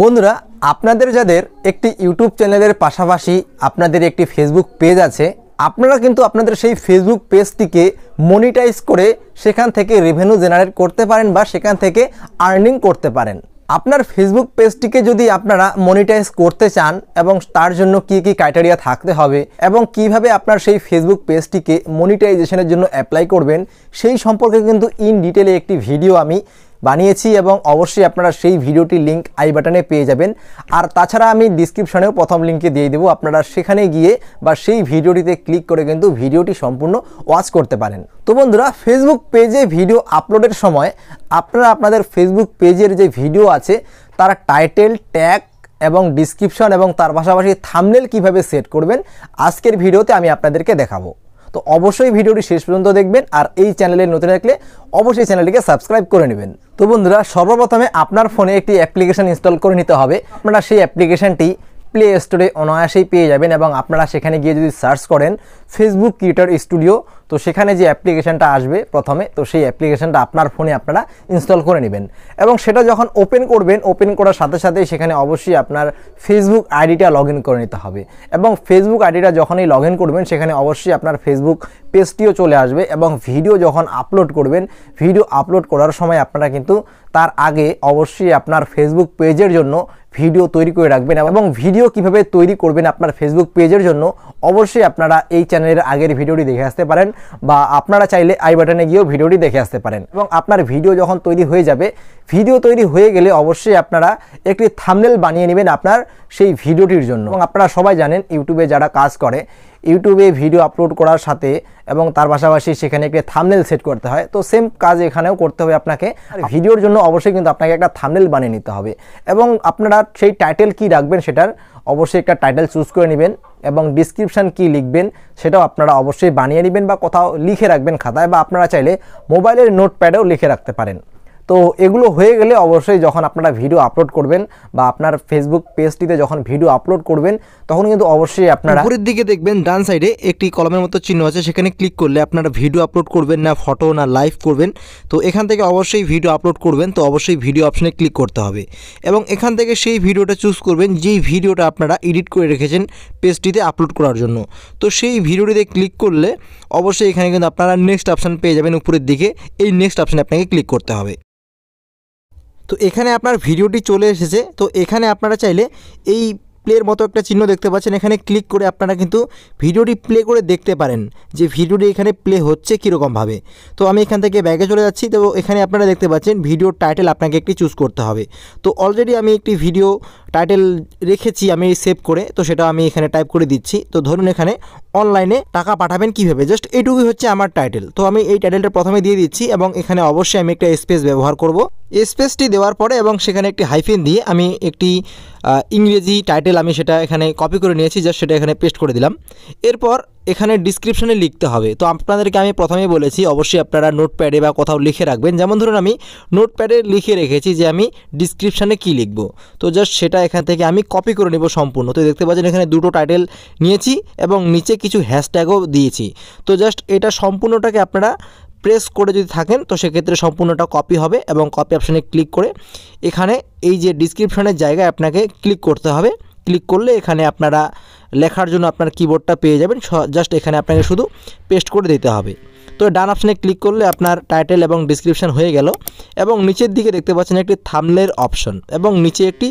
বন্ধুরা আপনাদের যাদের একটি ইউটিউব চ্যানেলের পাশাপাশি আপনাদের একটি ফেসবুক পেজ আছে আপনারা কিন্তু আপনাদের সেই ফেসবুক পেজটিকে মনিটাইজ করে সেখান থেকে রেভিনিউ জেনারেট করতে পারেন বা সেখান থেকে আর্নিং করতে পারেন আপনার ফেসবুক পেজটিকে যদি আপনারা মনিটাইজ করতে চান এবং তার জন্য কি কি ক্রাইটেরিয়া থাকতে হবে এবং কিভাবে আপনার সেই ফেসবুক পেজটিকে মনিটাইজেশনের জন্য অ্যাপ্লাই করবেন সেই সম্পর্কে কিন্তু ইন ডিটেলে একটি ভিডিও আমি বানিয়েছি এবং অবশ্যই আপনারা সেই ভিডিওটি লিঙ্ক আই বাটনে পেয়ে যাবেন আর তাছাড়া আমি ডিসক্রিপশানেও প্রথম লিঙ্কে দিয়ে দেবো আপনারা সেখানে গিয়ে বা সেই ভিডিওটিতে ক্লিক করে কিন্তু ভিডিওটি সম্পূর্ণ ওয়াচ করতে পারেন তো বন্ধুরা ফেসবুক পেজে ভিডিও আপলোডের সময় আপনারা আপনাদের ফেসবুক পেজের যে ভিডিও আছে তারা টাইটেল ট্যাগ এবং ডিসক্রিপশন এবং তার পাশাপাশি থামনেল কিভাবে সেট করবেন আজকের ভিডিওতে আমি আপনাদেরকে দেখাবো তো অবশ্যই ভিডিওটি শেষ পর্যন্ত দেখবেন আর এই চ্যানেলে নতুন থাকলে অবশ্যই চ্যানেলটিকে সাবস্ক্রাইব করে নেবেন তো বন্ধুরা সর্বপ্রথমে আপনার ফোনে একটি অ্যাপ্লিকেশান ইনস্টল করে নিতে হবে আপনারা সেই অ্যাপ্লিকেশানটি প্লে স্টোরে অনায়াসেই পেয়ে যাবেন এবং আপনারা সেখানে গিয়ে যদি সার্চ করেন ফেসবুক ক্রিয়েটার স্টুডিও তো সেখানে যে অ্যাপ্লিকেশানটা আসবে প্রথমে তো সেই অ্যাপ্লিকেশানটা আপনার ফোনে আপনারা ইনস্টল করে নেবেন এবং সেটা যখন ওপেন করবেন ওপেন করার সাথে সাথেই সেখানে অবশ্যই আপনার ফেসবুক আইডিটা লগ করে নিতে হবে এবং ফেসবুক আইডিটা যখনই লগ করবেন সেখানে অবশ্যই আপনার ফেসবুক পেজটিও চলে আসবে এবং ভিডিও যখন আপলোড করবেন ভিডিও আপলোড করার সময় আপনারা কিন্তু তার আগে অবশ্যই আপনার ফেসবুক পেজের জন্য ভিডিও তৈরি করে রাখবেন এবং ভিডিও কিভাবে তৈরি করবেন আপনার ফেসবুক পেজের জন্য অবশ্যই আপনারা এই চ্যানেলের আগের ভিডিওটি দেখে আসতে পারেন বা আপনারা চাইলে আই বাটনে গিয়েও ভিডিওটি দেখে আসতে পারেন এবং আপনার ভিডিও যখন তৈরি হয়ে যাবে ভিডিও তৈরি হয়ে গেলে অবশ্যই আপনারা একটি থামনেল বানিয়ে নেবেন আপনার সেই ভিডিওটির জন্য এবং আপনারা সবাই জানেন ইউটিউবে যারা কাজ করে ইউটিউবে ভিডিও আপলোড করার সাথে এবং তার পাশাপাশি সেখানে একটা থামনেল সেট করতে হয় তো সেম কাজ এখানেও করতে হবে আপনাকে আচ্ছা। ভিডিওর জন্য অবশ্যই কিন্তু আপনাকে একটা থামনেল বানিয়ে নিতে হবে এবং আপনারা সেই টাইটেল কি রাখবেন সেটার অবশ্যই একটা টাইটেল চুজ করে নেবেন এবং ডিসক্রিপশান কি লিখবেন সেটাও আপনারা অবশ্যই বানিয়ে নেবেন বা কোথাও লিখে রাখবেন খাতায় বা আপনারা চাইলে মোবাইলের নোটপ্যাডেও লিখে রাখতে পারেন তো এগুলো হয়ে গেলে অবশ্যই যখন আপনারা ভিডিও আপলোড করবেন বা আপনার ফেসবুক পেজটিতে যখন ভিডিও আপলোড করবেন তখন কিন্তু অবশ্যই আপনারা উপরের দিকে দেখবেন ডান সাইডে একটি কলমের মতো চিহ্ন আছে সেখানে ক্লিক করলে আপনারা ভিডিও আপলোড করবেন না ফটো না লাইভ করবেন তো এখান থেকে অবশ্যই ভিডিও আপলোড করবেন তো অবশ্যই ভিডিও অপশনে ক্লিক করতে হবে এবং এখান থেকে সেই ভিডিওটা চুজ করবেন যেই ভিডিওটা আপনারা এডিট করে রেখেছেন পেজটিতে আপলোড করার জন্য তো সেই ভিডিওটিতে ক্লিক করলে অবশ্যই এখানে কিন্তু আপনারা নেক্সট অপশান পেয়ে যাবেন উপরের দিকে এই নেক্সট অপশানে আপনাকে ক্লিক করতে হবে তো এখানে আপনার ভিডিওটি চলে এসেছে তো এখানে আপনারা চাইলে এই প্লের মতো একটা চিহ্ন দেখতে পাচ্ছেন এখানে ক্লিক করে আপনারা কিন্তু ভিডিওটি প্লে করে দেখতে পারেন যে ভিডিওটি এখানে প্লে হচ্ছে কীরকমভাবে তো আমি এখান থেকে ব্যাগে চলে যাচ্ছি তো এখানে আপনারা দেখতে পাচ্ছেন ভিডিও টাইটেল আপনাকে একটি চুজ করতে হবে তো অলরেডি আমি একটি ভিডিও টাইটেল রেখেছি আমি সেভ করে তো সেটা আমি এখানে টাইপ করে দিচ্ছি তো ধরুন এখানে অনলাইনে টাকা পাঠাবেন কীভাবে জাস্ট এইটুকুই হচ্ছে আমার টাইটেল তো আমি এই টাইটেলটা প্রথমে দিয়ে দিচ্ছি এবং এখানে অবশ্যই আমি একটা স্পেস ব্যবহার করব স্পেসটি দেওয়ার পরে এবং সেখানে একটি হাইফেন দিয়ে আমি একটি ইংরেজি টাইটেল আমি সেটা এখানে কপি করে নিয়েছি জাস্ট সেটা এখানে পেস্ট করে দিলাম এরপর এখানে ডিসক্রিপশানে লিখতে হবে তো আপনাদেরকে আমি প্রথমে বলেছি অবশ্যই আপনারা নোটপ্যাডে বা কোথাও লিখে রাখবেন যেমন ধরুন আমি নোটপ্যাডে লিখে রেখেছি যে আমি ডিসক্রিপশানে কি লিখব তো জাস্ট সেটা এখান থেকে আমি কপি করে নেব সম্পূর্ণ তো দেখতে পাচ্ছেন এখানে দুটো টাইটেল নিয়েছি এবং নিচে কিছু হ্যাশট্যাগও দিয়েছি তো জাস্ট এটা সম্পূর্ণটাকে আপনারা প্রেস করে যদি থাকেন তো সেক্ষেত্রে সম্পূর্ণটা কপি হবে এবং কপি অপশানে ক্লিক করে এখানে এই যে ডিসক্রিপশানের জায়গায় আপনাকে ক্লিক করতে হবে ক্লিক করলে এখানে আপনারা লেখার জন্য আপনার কিবোর্ডটা পেয়ে যাবেন জাস্ট এখানে আপনাকে শুধু পেস্ট করে দিতে হবে তো ডান অপশানে ক্লিক করলে আপনার টাইটেল এবং ডিসক্রিপশান হয়ে গেল এবং নিচের দিকে দেখতে পাচ্ছেন একটি থামলের অপশন এবং নিচে একটি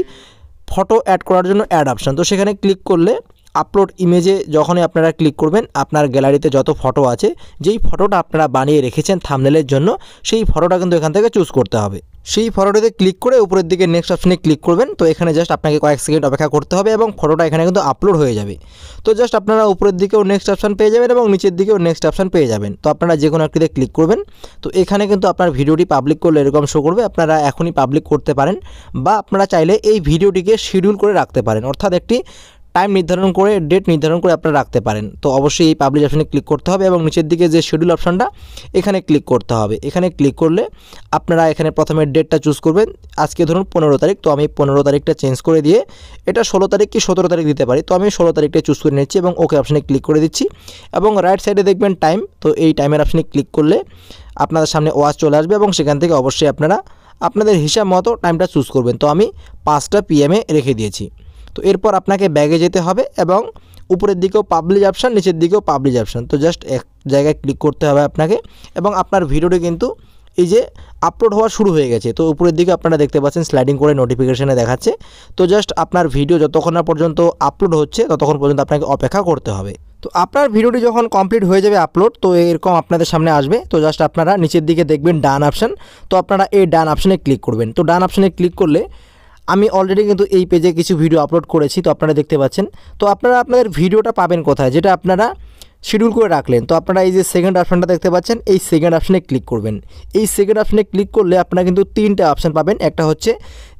ফটো অ্যাড করার জন্য অ্যাড অপশান তো সেখানে ক্লিক করলে আপলোড ইমেজে যখনই আপনারা ক্লিক করবেন আপনার গ্যালারিতে যত ফটো আছে যেই ফটোটা আপনারা বানিয়ে রেখেছেন থামনেলের জন্য সেই ফটোটা কিন্তু এখান থেকে চুজ করতে হবে সেই ফটোটিতে ক্লিক করে উপরের দিকে নেক্সট অপশনে ক্লিক করবেন তো এখানে জাস্ট আপনাকে কয়েক সেকেন্ড অপেক্ষা করতে হবে এবং ফটোটা এখানে কিন্তু আপলোড হয়ে যাবে তো জাস্ট আপনারা উপরের দিকেও নেক্সট অপশান পেয়ে যাবেন এবং নিচের দিকেও নেক্সট অপশান পেয়ে যাবেন তো আপনারা যে কোনো একটিতে ক্লিক করবেন তো এখানে কিন্তু আপনার ভিডিওটি পাবলিক করলে এরকম শো করবে আপনারা এখনই পাবলিক করতে পারেন বা আপনারা চাইলে এই ভিডিওটিকে শিডিউল করে রাখতে পারেন অর্থাৎ একটি টাইম নির্ধারণ করে ডেট নির্ধারণ করে আপনারা রাখতে পারেন তো অবশ্যই এই পাবলিশ অপশানে ক্লিক করতে হবে এবং নিচের দিকে যে শিডিউল অপশানটা এখানে ক্লিক করতে হবে এখানে ক্লিক করলে আপনারা এখানে প্রথমে ডেটটা চুজ করবেন আজকে ধরুন পনেরো তারিখ তো আমি পনেরো তারিখটা চেঞ্জ করে দিয়ে এটা ষোলো তারিখ কি সতেরো তারিখ দিতে পারি তো আমি ষোলো তারিখটা চুজ করে নিচ্ছি এবং ওকে অপশানে ক্লিক করে দিচ্ছি এবং রাইট সাইডে দেখবেন টাইম তো এই টাইমের অপশানে ক্লিক করলে আপনাদের সামনে ওয়াচ চলে আসবে এবং সেখান থেকে অবশ্যই আপনারা আপনাদের হিসাব মতো টাইমটা চুজ করবেন তো আমি পাঁচটা পিএমে রেখে দিয়েছি তো এরপর আপনাকে ব্যাগে যেতে হবে এবং উপরের দিকেও পাবলিক অপশান নিচের দিকেও পাবলিক অপশান তো জাস্ট এক জায়গায় ক্লিক করতে হবে আপনাকে এবং আপনার ভিডিওটি কিন্তু এই যে আপলোড হওয়া শুরু হয়ে গেছে তো উপরের দিকে আপনারা দেখতে পাচ্ছেন স্লাইডিং করে নোটিফিকেশানে দেখাচ্ছে তো জাস্ট আপনার ভিডিও যতক্ষণ না পর্যন্ত আপলোড হচ্ছে ততক্ষণ পর্যন্ত আপনাকে অপেক্ষা করতে হবে তো আপনার ভিডিওটি যখন কমপ্লিট হয়ে যাবে আপলোড তো এরকম আপনাদের সামনে আসবে তো জাস্ট আপনারা নিচের দিকে দেখবেন ডান অপশান তো আপনারা এই ডান অপশানে ক্লিক করবেন তো ডান অপশানে ক্লিক করলে আমি অলরেডি কিন্তু এই পেজে কিছু ভিডিও আপলোড করেছি তো আপনারা দেখতে পাচ্ছেন তো আপনারা আপনাদের ভিডিওটা পাবেন কোথায় যেটা আপনারা শিডিউল করে রাখলেন তো আপনারা এই যে সেকেন্ড অপশানটা দেখতে পাচ্ছেন এই সেকেন্ড অপশানে ক্লিক করবেন এই সেকেন্ড অপশানে ক্লিক করলে আপনারা কিন্তু তিনটে অপশান পাবেন একটা হচ্ছে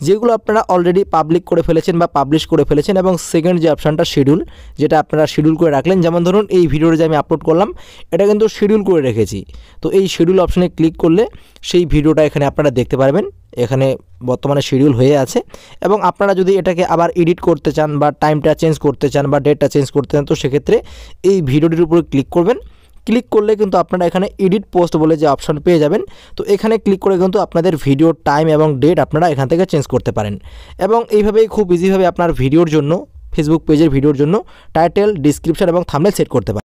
যেগুলো আপনারা অলরেডি পাবলিক করে ফেলেছেন বা পাবলিশ করে ফেলেছেন এবং সেকেন্ড যে অপশানটা শিডিউল যেটা আপনারা শিডিউল করে রাখলেন যেমন ধরুন এই ভিডিওটা যে আমি আপলোড করলাম এটা কিন্তু শিডিউল করে রেখেছি তো এই শিডিউল অপশানে ক্লিক করলে সেই ভিডিওটা এখানে আপনারা দেখতে পারবেন এখানে বর্তমানে শিডিউল হয়ে আছে এবং আপনারা যদি এটাকে আবার এডিট করতে চান বা টাইমটা চেঞ্জ করতে চান বা ডেটটা চেঞ্জ করতে চান তো সেক্ষেত্রে এই ভিডিওটির উপরে ক্লিক করবেন ক্লিক করলে কিন্তু আপনারা এখানে এডিট পোস্ট বলে যে অপশান পেয়ে যাবেন তো এখানে ক্লিক করে কিন্তু আপনাদের ভিডিও টাইম এবং ডেট আপনারা এখান থেকে চেঞ্জ করতে পারেন এবং এইভাবেই খুব ইজিভাবে আপনার ভিডিওর জন্য ফেসবুক পেজের ভিডিওর জন্য টাইটেল ডিসক্রিপশান এবং থামলে সেট করতে পারেন